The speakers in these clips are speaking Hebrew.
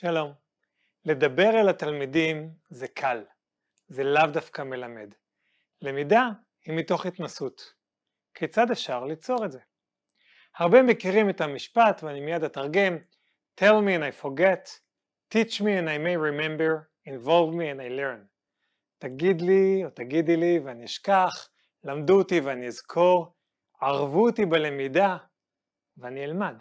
שלום. לדבר אל התלמידים זה קל, זה לאו דווקא מלמד. למידה היא מתוך התנסות. כיצד אפשר ליצור את זה? הרבה מכירים את המשפט, ואני מיד אתרגם, tell me and I forget, teach me and I may remember, involve me and I learn. תגיד לי או תגידי לי ואני אשכח, למדו אותי ואני אזכור, ערבו אותי בלמידה ואני אלמד.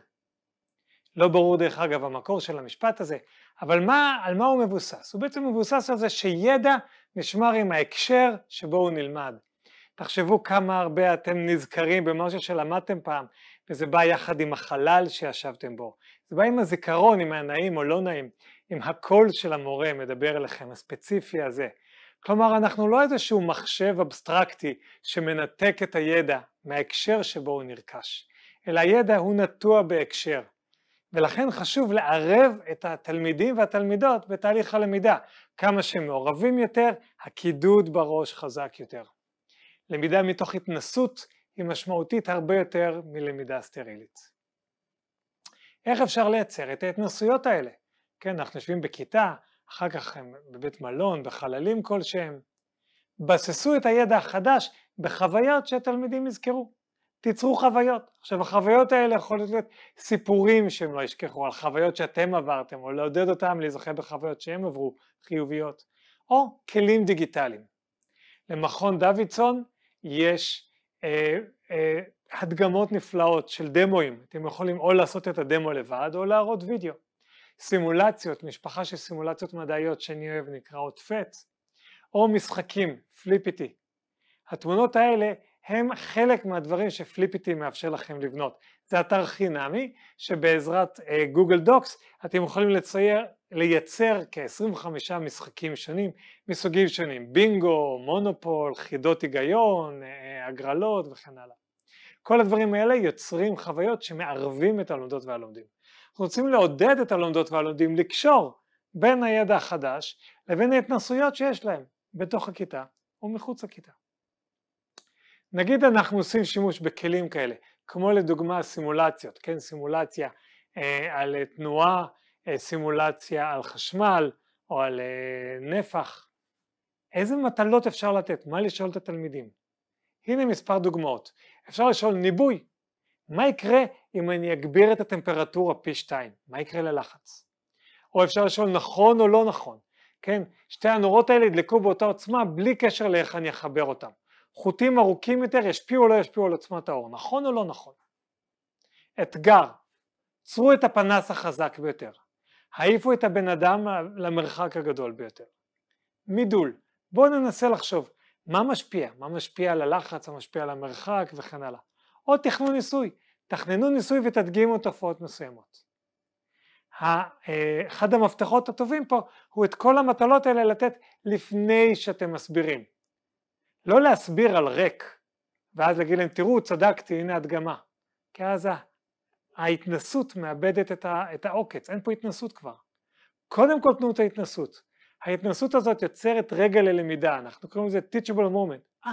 לא ברור דרך אגב המקור של המשפט הזה, אבל מה, על מה הוא מבוסס? הוא בעצם מבוסס על זה שידע נשמר עם ההקשר שבו הוא נלמד. תחשבו כמה הרבה אתם נזכרים במשהו שלמדתם פעם, וזה בא יחד עם החלל שישבתם בו. זה בא עם הזיכרון, אם היה נעים או לא נעים, אם הקול של המורה מדבר אליכם, הספציפי הזה. כלומר, אנחנו לא איזשהו מחשב אבסטרקטי שמנתק את הידע מההקשר שבו הוא נרכש, אלא הידע הוא נטוע בהקשר. ולכן חשוב לערב את התלמידים והתלמידות בתהליך הלמידה. כמה מעורבים יותר, הקידוד בראש חזק יותר. למידה מתוך התנסות היא משמעותית הרבה יותר מלמידה סטרילית. איך אפשר לייצר את ההתנסויות האלה? כן, אנחנו יושבים בכיתה, אחר כך הם בבית מלון, בחללים כלשהם. בססו את הידע החדש בחוויות שהתלמידים יזכרו. תיצרו חוויות. עכשיו החוויות האלה יכולות להיות סיפורים שהם לא ישכחו, על חוויות שאתם עברתם, או לעודד אותם להיזכר בחוויות שהם עברו, חיוביות, או כלים דיגיטליים. למכון דוידסון יש אה, אה, הדגמות נפלאות של דמוים, אתם יכולים או לעשות את הדמו לבד או להראות וידאו. סימולציות, משפחה של סימולציות מדעיות שאני אוהב נקראות פץ, או משחקים, פליפיטי. התמונות האלה הם חלק מהדברים שפליפיטי מאפשר לכם לבנות. זה אתר חינמי שבעזרת אה, גוגל דוקס אתם יכולים לצייר, לייצר כ-25 משחקים שונים מסוגים שונים, בינגו, מונופול, חידות היגיון, אה, הגרלות וכן הלאה. כל הדברים האלה יוצרים חוויות שמערבים את הלומדות והלומדים. אנחנו רוצים לעודד את הלומדות והלומדים לקשור בין הידע החדש לבין ההתנסויות שיש להם בתוך הכיתה ומחוץ לכיתה. נגיד אנחנו עושים שימוש בכלים כאלה, כמו לדוגמה סימולציות, כן, סימולציה אה, על אה, תנועה, אה, סימולציה על חשמל או על אה, נפח. איזה מטלות אפשר לתת? מה לשאול את התלמידים? הנה מספר דוגמאות. אפשר לשאול ניבוי, מה יקרה אם אני אגביר את הטמפרטורה פי שתיים? מה יקרה ללחץ? או אפשר לשאול נכון או לא נכון, כן? שתי הנורות האלה ידלקו באותה עוצמה בלי קשר לאיך אני אחבר אותן. חוטים ארוכים יותר ישפיעו או לא ישפיעו על עוצמת האור, נכון או לא נכון? אתגר, צרו את הפנס החזק ביותר, העיפו את הבן אדם למרחק הגדול ביותר. מידול, בואו ננסה לחשוב מה משפיע, מה משפיע על הלחץ, מה משפיע על המרחק וכן הלאה. או תכנון ניסוי, תכננו ניסוי ותדגימו תופעות מסוימות. אה, אחד המפתחות הטובים פה הוא את כל המטלות האלה לתת לפני שאתם מסבירים. לא להסביר על ריק, ואז להגיד להם, תראו, צדקתי, הנה הדגמה. כי אז ההתנסות מאבדת את, ה, את העוקץ, אין פה התנסות כבר. קודם כל תנו את ההתנסות. ההתנסות הזאת יוצרת רגע ללמידה, אנחנו קוראים לזה teachable moment. אה,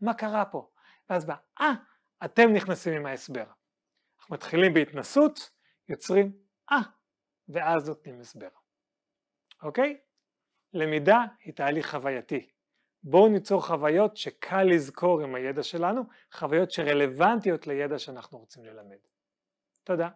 מה קרה פה? ואז בא, אה, אתם נכנסים עם ההסבר. אנחנו מתחילים בהתנסות, יוצרים אה, ואז נותנים הסבר. אוקיי? למידה היא תהליך חווייתי. בואו ניצור חוויות שקל לזכור עם הידע שלנו, חוויות שרלוונטיות לידע שאנחנו רוצים ללמד. תודה.